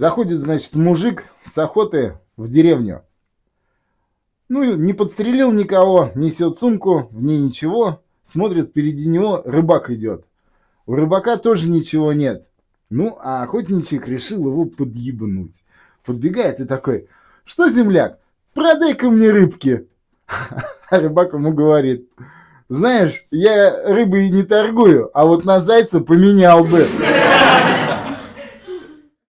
Заходит, значит, мужик с охоты в деревню. Ну, не подстрелил никого, несет сумку, в ней ничего. Смотрит, впереди него рыбак идет. У рыбака тоже ничего нет. Ну, а охотничек решил его подъебнуть. Подбегает и такой, что, земляк, продай-ка мне рыбки. А рыбак ему говорит, знаешь, я рыбой не торгую, а вот на зайца поменял бы.